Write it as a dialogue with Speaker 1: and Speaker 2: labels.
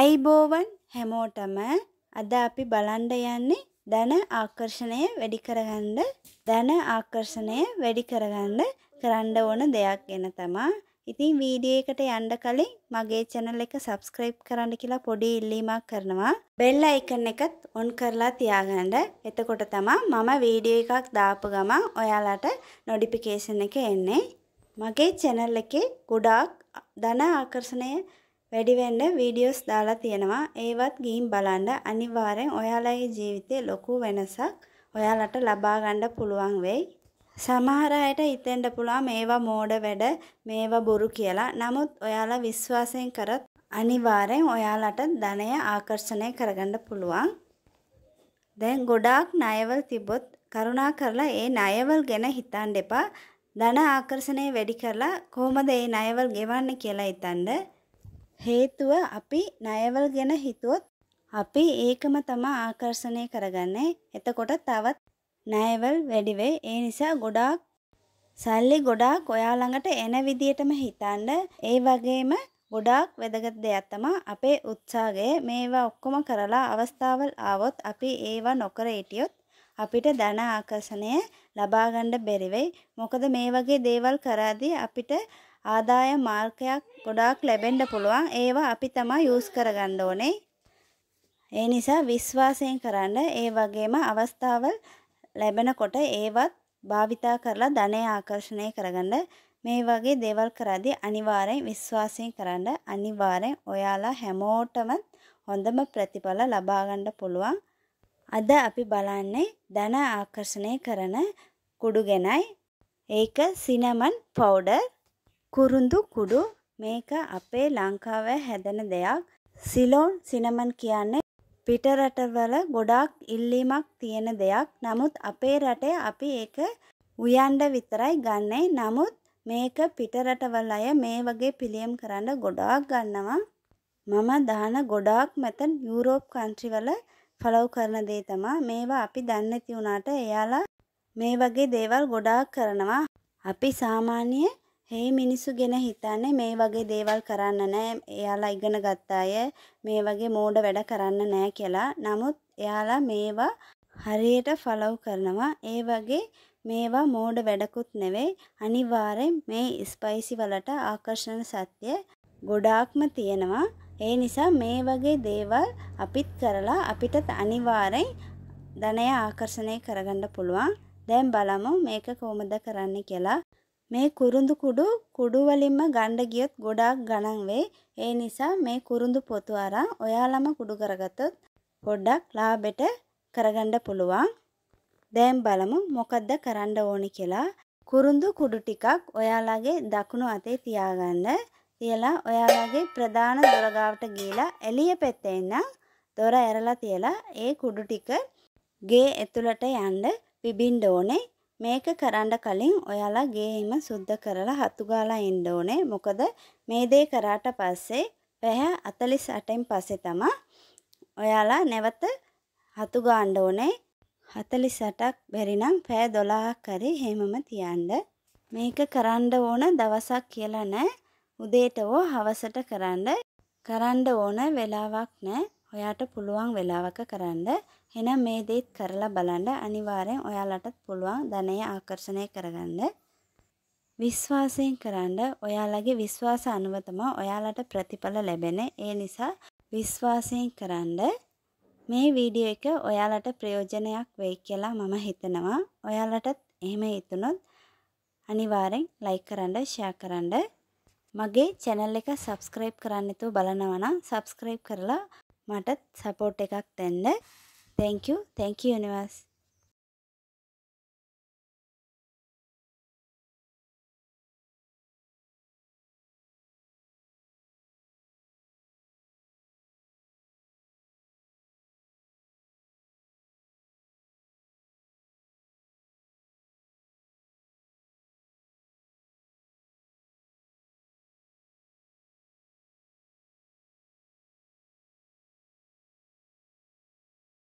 Speaker 1: අයිබෝවන් හැමෝටම අද අපි බලන්ඩ යන්නේ ධන ආකර්ෂණය වැඩි කරගන්න ධන ආකර්ෂණය වැඩි කරගන්න කරන්න ඕන දෙයක් ගැන තමා ඉතින් වීඩියෝ එකට යන්න කලින් මගේ channel එක subscribe කරන්න කියලා පොඩි ඉල්ලීමක් කරනවා bell icon එකත් on කරලා තියාගන්න එතකොට තමා මම වීඩියෝ එකක් දාපු ගමන් ඔයාලට notification එක එන්නේ මගේ channel එකේ ගොඩාක් ධන ආකර්ෂණය වැඩිවෙන්න වීඩියෝස් දාලා තියෙනවා ඒවත් ගිහින් බලන්න අනිවාර්යෙන් ඔයාලගේ ජීවිතේ ලොකු වෙනසක් ඔයාලට ලබා ගන්න පුළුවන් වෙයි සමහර අයට හිතෙන්න පුළුවන් මේවා මෝඩ වැඩ මේවා බොරු කියලා නමුත් ඔයාලා විශ්වාසයෙන් කරත් අනිවාර්යෙන් ඔයාලට ධනය ආකර්ෂණය කරගන්න පුළුවන්. දැන් ගොඩාක් ණයවල් තිබොත් කරුණා කරලා ඒ ණයවල් ගැන හිතන්න එපා. ධන ආකර්ෂණය වැඩි කරලා කොහොමද ඒ ණයවල් ගෙවන්නේ කියලා හිතන්න. හේතුව අපි ණයවල් ගැන හිතුවොත් අපි ඒකම තමා ආකර්ෂණය කරගන්නේ. එතකොට තවත් ණයවල් වැඩි වෙයි. ඒ නිසා ගොඩාක් සල්ලි ගොඩාක් ඔයා ළඟට එන විදියටම හිතන්න. ඒ වගේම ගොඩාක් වැදගත් දෙයක් තමයි අපේ උත්සාහය. මේවා ඔක්කොම කරලා අවස්ථාවල් ආවොත් අපි ඒවා නොකර හිටියොත් අපිට ධන ආකර්ෂණය ලබා ගන්න බැරි වෙයි. මොකද මේ වගේ දේවල් කරාදී අපිට ආදායම් මාර්ගයක් ගොඩාක් ලැබෙන්න පුළුවන්. ඒවා අපි තමයි යූස් කරගන්න ඕනේ. ඒ නිසා විශ්වාසයෙන් කරන්න ඒ වගේම අවස්ථාව ලැබෙනකොට ඒවත් භාවිතා කරලා ධනය ආකර්ෂණය කරගන්න මේ වගේ දේවල් කරද්දී අනිවාර්යෙන් විශ්වාසයෙන් කරන්න අනිවාර්යෙන් ඔයාලා හැමෝටම හොඳම ප්‍රතිඵල ලබා ගන්න පුළුවන්. අද අපි බලන්නේ ධන ආකර්ෂණය කරන කුඩු ගැනයි. ඒක සිනමන් පවුඩර් කුරුඳු කුඩු මේක අපේ ලංකාවේ හැදෙන දෙයක්. සිලෝන් සිනමන් කියන්නේ පිටරටවල ගොඩාක් ඉල්ලීමක් තියෙන දෙයක්. නමුත් අපේ රටේ අපි ඒක උයන්ඩ විතරයි ගන්නෙ. නමුත් මේක පිටරටවල අය මේ වගේ පිළියම් කරන්න ගොඩාක් ගන්නවා. මම දාන ගොඩාක් මෙතන යුරෝප් කන්ට්‍රිවල ෆලව් කරන දේ තමා මේවා අපි දන්නේ නැති වුණාට එයාලා මේ වගේ දේවල් ගොඩාක් කරනවා. අපි සාමාන්‍යයෙන් ඒ මිනිස්සු ගැන හිතන්නේ මේ වගේ දේවල් කරන්න නෑ එයාලා ඉගෙන ගත්ත අය මේ වගේ මෝඩ වැඩ කරන්න නෑ කියලා. නමුත් එයාලා මේවා හරියට ෆලව් කරනවා. ඒ වගේ මේවා මෝඩ වැඩකුත් නෙවෙයි අනිවාර්යෙන් මේ ස්පයිසි වලට ආකර්ෂණ සත්‍ය ගොඩාක්ම තියෙනවා ඒ නිසා මේ වගේ දේවල් අපිත් කරලා අපිට අනිවාර්යෙන් ධනය ආකර්ෂණය කරගන්න පුළුවන් දැන් බලමු මේක කොහොමද කරන්න කියලා මේ කුරුඳු කුඩු කුඩු වලින්ම ගණ්ඩ ගියොත් ගොඩාක් ගණන් වෙයි. ඒ නිසා මේ කුරුඳු පොතු අරන් ඔයාලම කුඩු කරගත්තොත් පොඩ්ඩක් ලාබෙට කරගන්න පුළුවන්. දැන් බලමු මොකද්ද කරන්න ඕනි කියලා. කුරුඳු කුඩු ටිකක් ඔයාලගේ දකුණු අතේ තියාගන්න. තියලා ඔයාලගේ ප්‍රධාන දොර ගාවට ගිහිලා එළිය පැත්තේ ඉඳන් දොර ඇරලා තියලා ඒ කුඩු ටික ගේ ඇතුළට යන්න පිබින්න ඕනේ. මේක කරන්න කලින් ඔයාලා ගේම සුද්ධ කරලා හතු ගාලා ඉන්න ඕනේ. මොකද මේ දේ කරාට පස්සේ පැය 48න් පස්සේ තමයි ඔයාලා නැවත හතු ගාන්න ඕනේ. 48ක් බැරි නම් පැය 12ක් හරි හැමම තියන්න. මේක කරන්න ඕන දවසක් කියලා නැහැ. උදේට හෝ හවසට කරන්න. කරන්න ඕන වෙලාවක් නැහැ. ඔයාට පුළුවන් වෙලාවක කරන්න. එහෙනම් මේ දේත් කරලා බලන්න. අනිවාර්යෙන් ඔයාලටත් පුළුවන් ධනය ආකර්ෂණය කරගන්න. විශ්වාසයෙන් කරන්න. ඔයාලගේ විශ්වාස අනුව ඔයාලට ප්‍රතිඵල ලැබෙන. ඒ නිසා විශ්වාසයෙන් කරන්න. මේ වීඩියෝ එක ඔයාලට ප්‍රයෝජනයක් වෙයි කියලා මම හිතනවා. ඔයාලටත් එහෙම හිතුනොත් අනිවාර්යෙන් ලයික් කරන්න, ෂෙයා කරන්න. මගේ channel එක subscribe කරන්න නැතුව බලනවා නම් subscribe කරලා මටත් සපෝට් එකක් දෙන්න. thank you thank you universe